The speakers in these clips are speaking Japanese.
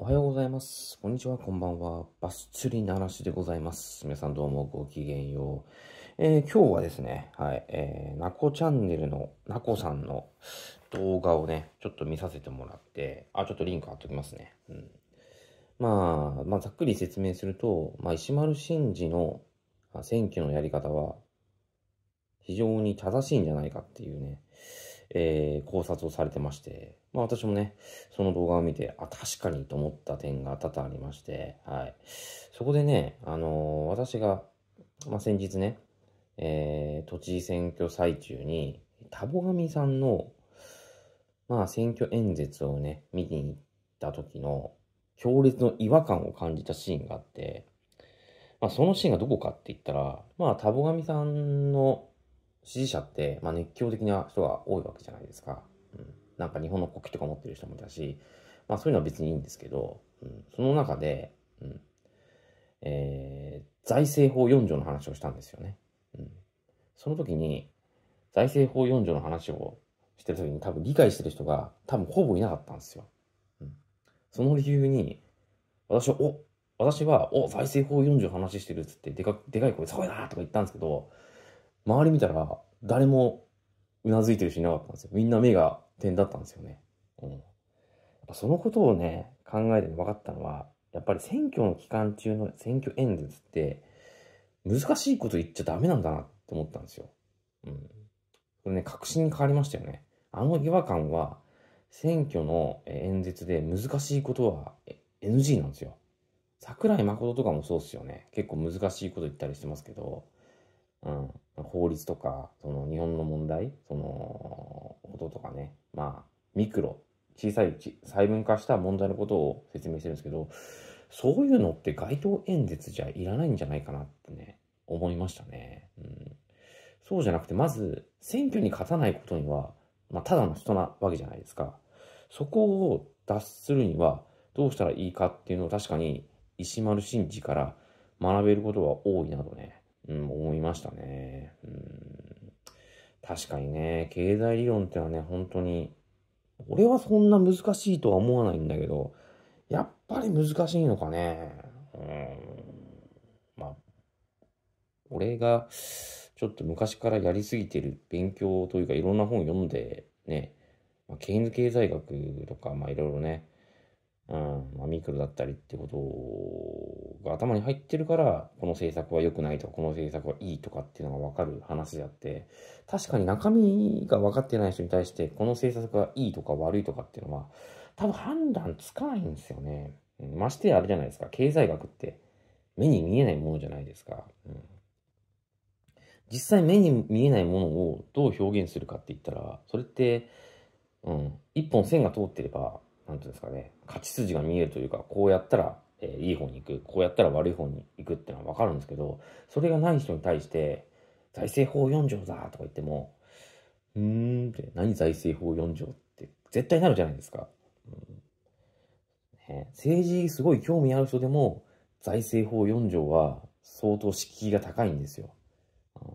おはようございます。こんにちは、こんばんは。バス釣りらしでございます。皆さんどうもごきげんよう。えー、今日はですね、はい、えー、なこチャンネルのなこさんの動画をね、ちょっと見させてもらって、あ、ちょっとリンク貼っときますね。うん。まあ、まあ、ざっくり説明すると、まあ、石丸真二の選挙のやり方は、非常に正しいんじゃないかっていうね、えー、考察をされてまして、まあ私もね、その動画を見て、あ、確かにと思った点が多々ありまして、はい。そこでね、あのー、私が、まあ先日ね、えー、都知事選挙最中に、田母神さんの、まあ選挙演説をね、見に行った時の、強烈の違和感を感じたシーンがあって、まあそのシーンがどこかって言ったら、まあタボさんの支持者って、まあ、熱狂的な人が多いわけじゃないですか。うん、なんか日本の国旗とか持ってる人もいたし、まあ、そういうのは別にいいんですけど、うん、その中で、うんえー、財政法4条の話をしたんですよね。うん、その時に財政法4条の話をしてる時に多分理解してる人が多分ほぼいなかったんですよ。うん、その理由に私は、お私は、お、財政法4条話してるっつって、でか、でかい声、すごいなとか言ったんですけど、周り見たら誰もうなずいてる人いなかったんですよ。みんな目が点だったんですよね。うん。やっぱそのことをね、考えて分かったのは、やっぱり選挙の期間中の選挙演説って、難しいこと言っちゃダメなんだなって思ったんですよ。うん。これね、確信に変わりましたよね。あの違和感は、選挙の演説で難しいことは NG なんですよ。桜井誠とかもそうっすよね。結構難しいこと言ったりしてますけど、うん、法律とか、その日本の問題、そのこととかね、まあ、ミクロ、小さい細分化した問題のことを説明してるんですけど、そういうのって街頭演説じゃいらないんじゃないかなってね、思いましたね。うん、そうじゃなくて、まず、選挙に勝たないことには、まあ、ただの人なわけじゃないですか。そこを脱するには、どうしたらいいかっていうのを確かに、石丸真二から学べることは多いなとね、うん、思いましたね。うん、確かにね、経済理論ってのはね、本当に、俺はそんな難しいとは思わないんだけど、やっぱり難しいのかね。うん、まあ、俺が、ちょっと昔からやりすぎてる勉強というか、いろんな本読んで、ね、まあ、ケインズ経済学とか、まあいろいろね、うん、まあミクロだったりってことをか頭に入ってるから、この政策は良くないとか、この政策はいいとかっていうのが分かる話であって、確かに中身が分かってない人に対して、この政策がいいとか悪いとかっていうのは、多分判断つかないんですよね。ましてやあれじゃないですか、経済学って目に見えないものじゃないですか。うん、実際目に見えないものをどう表現するかって言ったら、それって、うん、一本線が通ってれば、何て言うんですかね、勝ち筋が見えるというか、こうやったらえー、いい方に行くこうやったら悪い方に行くってのは分かるんですけどそれがない人に対して財政法4条だとか言ってもうーんって何財政法4条って絶対なるじゃないですか。うんね、政治すごい興味ある人でも財政法4条は相当敷居が高いんですよ。う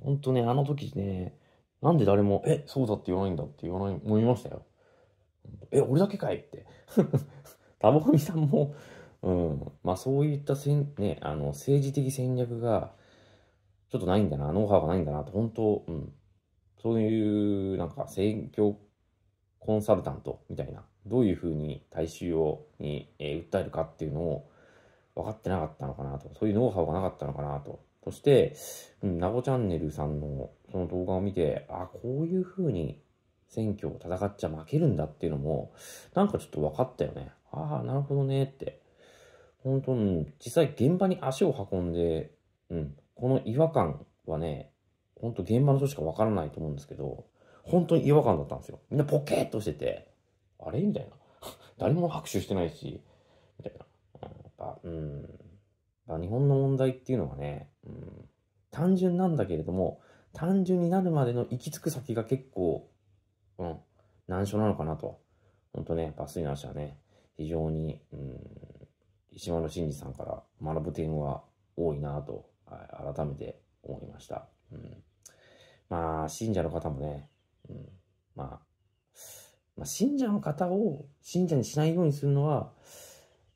ん、ほんとねあの時ねなんで誰も「えそうだって言わないんだ」って言わない思いましたよ。え俺だけかいって。タボミさんもうん。まあそういったせん、ね、あの、政治的戦略が、ちょっとないんだな、ノウハウがないんだなと、本当、うん。そういう、なんか、選挙コンサルタントみたいな、どういうふうに大衆を、に、えー、訴えるかっていうのを、分かってなかったのかなと、そういうノウハウがなかったのかなと。そして、うん、ナゴチャンネルさんのその動画を見て、あ、こういうふうに選挙を戦っちゃ負けるんだっていうのも、なんかちょっと分かったよね。ああ、なるほどねって。本当に、実際現場に足を運んで、うん、この違和感はね、本当現場の人しかわからないと思うんですけど、本当に違和感だったんですよ。みんなポケッとしてて、あれみたいな。誰も拍手してないし、みたいな。やっぱ、うん。日本の問題っていうのはね、うん、単純なんだけれども、単純になるまでの行き着く先が結構、うん、難所なのかなと。本当ね、バスに関はね、非常に、うん、石丸真二さんから学ぶ点は多いなと、改めて思いました。うん、まあ、信者の方もね、うん、まあ、まあ、信者の方を信者にしないようにするのは、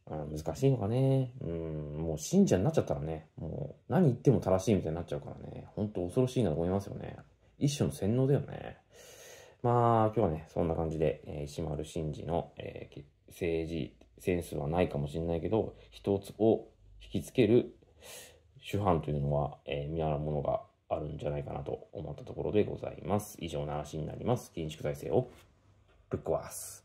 難しいのかね。うん、もう信者になっちゃったらね、もう何言っても正しいみたいになっちゃうからね、ほんと恐ろしいなと思いますよね。一種の洗脳だよね。まあ、今日はね、そんな感じで、えー、石丸真二の、えー、政治センスはないかもしれないけど、一つを引きつける主犯というのは、えー、見習うものがあるんじゃないかなと思ったところでございます。以上の話になります。建築財政をぶっ壊す。